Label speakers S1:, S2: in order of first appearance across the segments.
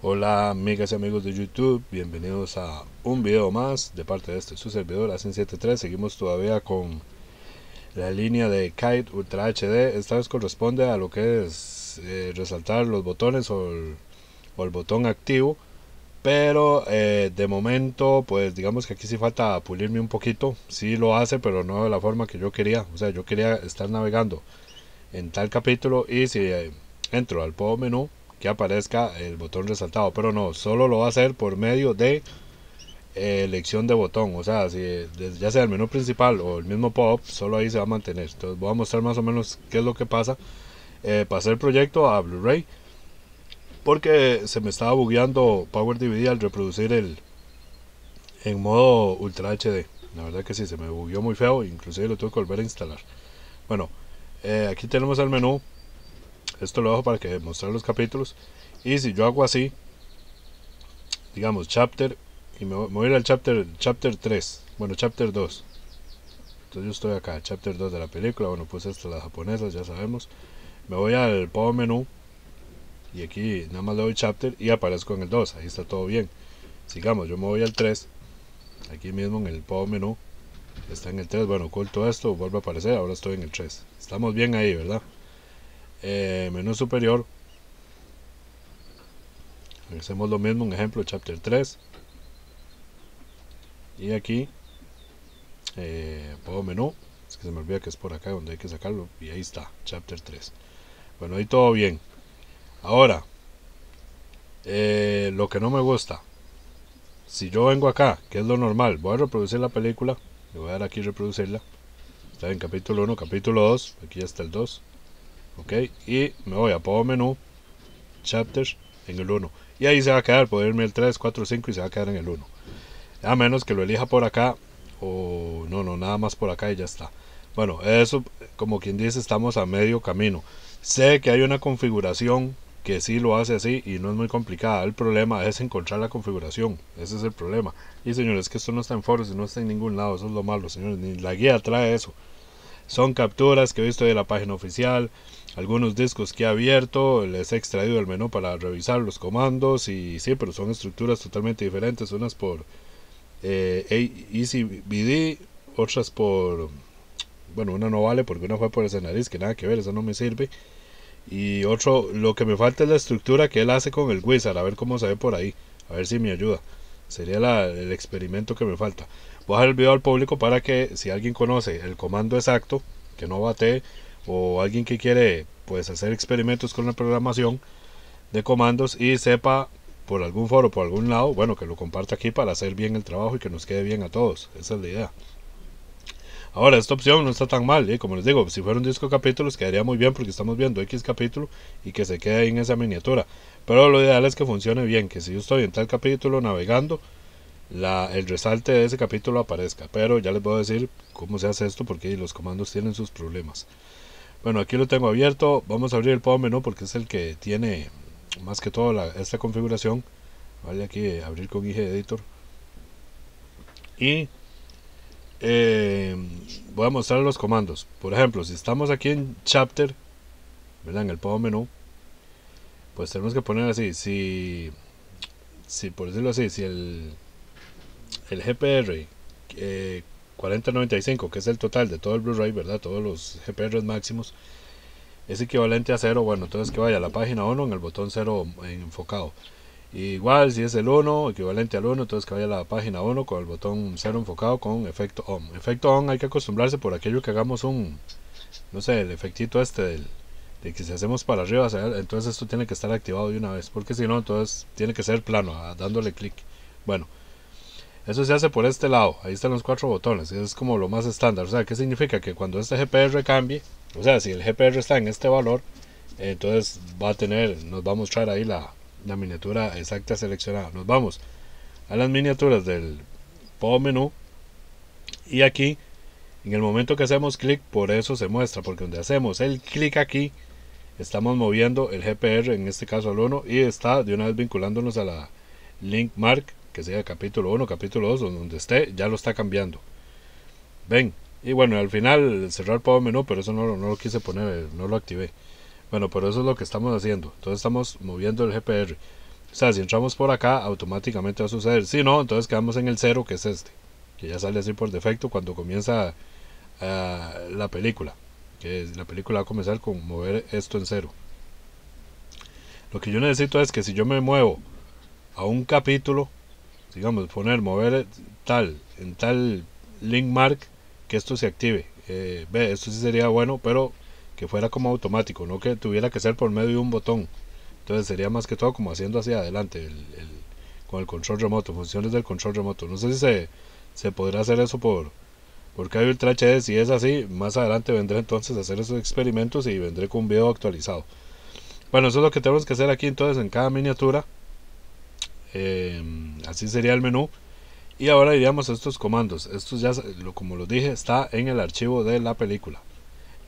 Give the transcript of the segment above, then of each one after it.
S1: Hola amigas y amigos de YouTube, bienvenidos a un video más de parte de este su servidor Asen 73. Seguimos todavía con la línea de Kite Ultra HD. Esta vez corresponde a lo que es eh, resaltar los botones o el, botón activo. Pero eh, de momento, pues digamos que aquí sí falta pulirme un poquito. Sí lo hace, pero no de la forma que yo quería. O sea, yo quería estar navegando en tal capítulo y si eh, entro al menú que aparezca el botón resaltado. Pero no, solo lo va a hacer por medio de eh, elección de botón. O sea, si, ya sea el menú principal o el mismo pop, solo ahí se va a mantener. Entonces voy a mostrar más o menos qué es lo que pasa. Eh, pasé el proyecto a Blu-ray. Porque se me estaba bugueando Power DVD al reproducir el en modo Ultra HD. La verdad que sí, se me bugueó muy feo. Inclusive lo tuve que volver a instalar. Bueno, eh, aquí tenemos el menú esto lo hago para que mostrar los capítulos. Y si yo hago así, digamos, chapter, y me voy a al chapter, chapter 3, bueno, chapter 2. Entonces yo estoy acá, chapter 2 de la película, bueno, pues esto, las japonesas, ya sabemos. Me voy al power menú, y aquí nada más le doy chapter y aparezco en el 2, ahí está todo bien. Sigamos, yo me voy al 3, aquí mismo en el power menú, está en el 3, bueno, oculto esto, vuelve a aparecer, ahora estoy en el 3. Estamos bien ahí, ¿verdad? Eh, menú superior hacemos lo mismo un ejemplo chapter 3 y aquí eh, menú es que se me olvida que es por acá donde hay que sacarlo y ahí está chapter 3 bueno ahí todo bien ahora eh, lo que no me gusta si yo vengo acá que es lo normal voy a reproducir la película le voy a dar aquí reproducirla está en capítulo 1 capítulo 2 aquí ya está el 2 ok y me voy a Power Menú Chapters en el 1 y ahí se va a quedar, puedo irme el 3, 4, 5 y se va a quedar en el 1 a menos que lo elija por acá o no, no, nada más por acá y ya está bueno, eso como quien dice estamos a medio camino sé que hay una configuración que sí lo hace así y no es muy complicada. El problema es encontrar la configuración. Ese es el problema. Y señores, que esto no está en foros y no está en ningún lado. Eso es lo malo, señores. Ni la guía trae eso. Son capturas que he visto de la página oficial, algunos discos que he abierto, les he extraído el menú para revisar los comandos y sí, pero son estructuras totalmente diferentes, unas por eh, e otras por, bueno, una no vale porque una fue por esa nariz, que nada que ver, esa no me sirve. Y otro, lo que me falta es la estructura que él hace con el wizard, a ver cómo se ve por ahí, a ver si me ayuda. Sería el experimento que me falta voy el video al público para que si alguien conoce el comando exacto, que no bate, o alguien que quiere pues hacer experimentos con la programación de comandos y sepa por algún foro, por algún lado, bueno, que lo comparta aquí para hacer bien el trabajo y que nos quede bien a todos. Esa es la idea. Ahora, esta opción no está tan mal, ¿eh? como les digo, si fuera un disco capítulos quedaría muy bien porque estamos viendo X capítulo y que se quede ahí en esa miniatura. Pero lo ideal es que funcione bien, que si yo estoy en tal capítulo navegando, el resalte de ese capítulo aparezca. Pero ya les voy a decir cómo se hace esto porque los comandos tienen sus problemas. Bueno, aquí lo tengo abierto. Vamos a abrir el power menú porque es el que tiene más que todo esta configuración. Vale, aquí eh, abrir con IG Editor. Y eh, voy a mostrar los comandos. Por ejemplo, si estamos aquí en Chapter, ¿verdad? en el power menú, pues tenemos que poner así. Si, si por decirlo así, si el el GPR 4095, eh, que es el total de todo el Blu-ray, ¿verdad? Todos los GPRs máximos, es equivalente a 0. Bueno, entonces que vaya a la página 1 en el botón 0 enfocado. Igual si es el 1, equivalente al 1, entonces que vaya a la página 1 con el botón 0 enfocado con efecto ON. Efecto ON hay que acostumbrarse por aquello que hagamos un, no sé, el efectito este de que si hacemos para arriba, entonces esto tiene que estar activado de una vez, porque si no, entonces tiene que ser plano, dándole clic. Bueno, eso se hace por este lado. Ahí están los cuatro botones. Es como lo más estándar. O sea, ¿qué significa? Que cuando este GPR cambie, o sea, si el GPR está en este valor, entonces va a tener, nos va a mostrar ahí la, miniatura exacta seleccionada. Nos vamos a las miniaturas del POMENU menú. Y aquí, en el momento que hacemos clic, por eso se muestra. Porque donde hacemos el clic aquí, estamos moviendo el GPR, en este caso al 1, y está de una vez vinculándonos a la link mark que sea capítulo 1, capítulo 2, donde esté, ya lo está cambiando. Ven, y bueno, al final cerrar pago menú, pero eso no, no lo quise poner, no lo activé. Bueno, pero eso es lo que estamos haciendo. Entonces estamos moviendo el GPR. O sea, si entramos por acá, automáticamente va a suceder. Si no, entonces quedamos en el 0, que es este. Que ya sale así por defecto cuando comienza ah, la película. Que la película va a comenzar con mover esto en cero... Lo que yo necesito es que si yo me muevo a un capítulo, digamos, poner, mover eh, tal, en tal link mark que esto se active. Eh, ve, esto sí sería bueno, pero que fuera como automático, no que tuviera que ser por medio de un botón. Entonces sería más que todo como haciendo hacia adelante con el control remoto, funciones del control remoto. No sé si se, podrá hacer eso por, porque hay Ultra HD. Si es así, más adelante vendré entonces a hacer esos experimentos y vendré con un video actualizado. Bueno, eso es lo que tenemos que hacer aquí entonces en cada miniatura. Eh, así sería el menú y ahora iríamos a estos comandos estos ya como lo dije está en el archivo de la película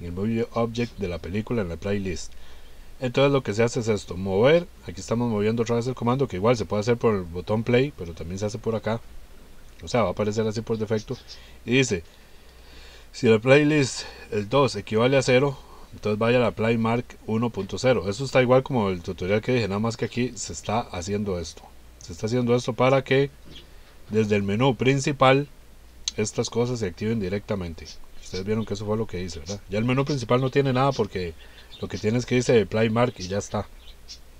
S1: en el movie object de la película en la playlist entonces lo que se hace es esto mover aquí estamos moviendo otra vez el comando que igual se puede hacer por el botón play pero también se hace por acá o sea va a aparecer así por defecto y dice si la playlist el 2 equivale a 0 entonces vaya a la playmark 1.0 eso está igual como el tutorial que dije nada más que aquí se está haciendo esto se está haciendo esto para que desde el menú principal estas cosas se activen directamente. Ustedes vieron que eso fue lo que hice, ¿verdad? Ya el menú principal no tiene nada porque lo que tiene es que dice Play Mark y ya está.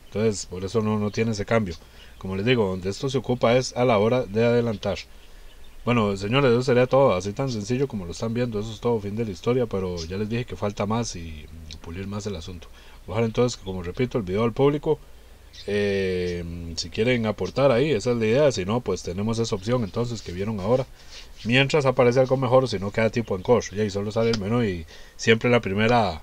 S1: Entonces, por eso no, no tiene ese cambio. Como les digo, donde esto se ocupa es a la hora de adelantar. Bueno, señores, eso sería todo. Así tan sencillo como lo están viendo. Eso es todo, fin de la historia. Pero ya les dije que falta más y pulir más el asunto. Ojalá entonces, como repito, el video al público eh, si quieren aportar ahí, esa es la idea. Si no, pues tenemos esa opción entonces que vieron ahora. Mientras aparece algo mejor, si no queda tipo en coche. Y ahí solo sale el menú y siempre la primera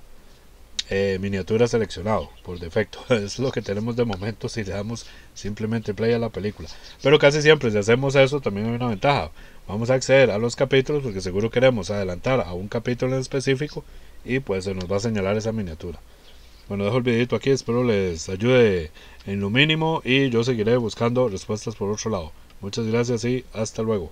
S1: eh, miniatura seleccionado por defecto. Es lo que tenemos de momento si le damos simplemente play a la película. Pero casi siempre si hacemos eso también hay una ventaja. Vamos a acceder a los capítulos porque seguro queremos adelantar a un capítulo en específico y pues se nos va a señalar esa miniatura. Bueno, dejo el videito aquí, espero les ayude en lo mínimo y yo seguiré buscando respuestas por otro lado. Muchas gracias y hasta luego.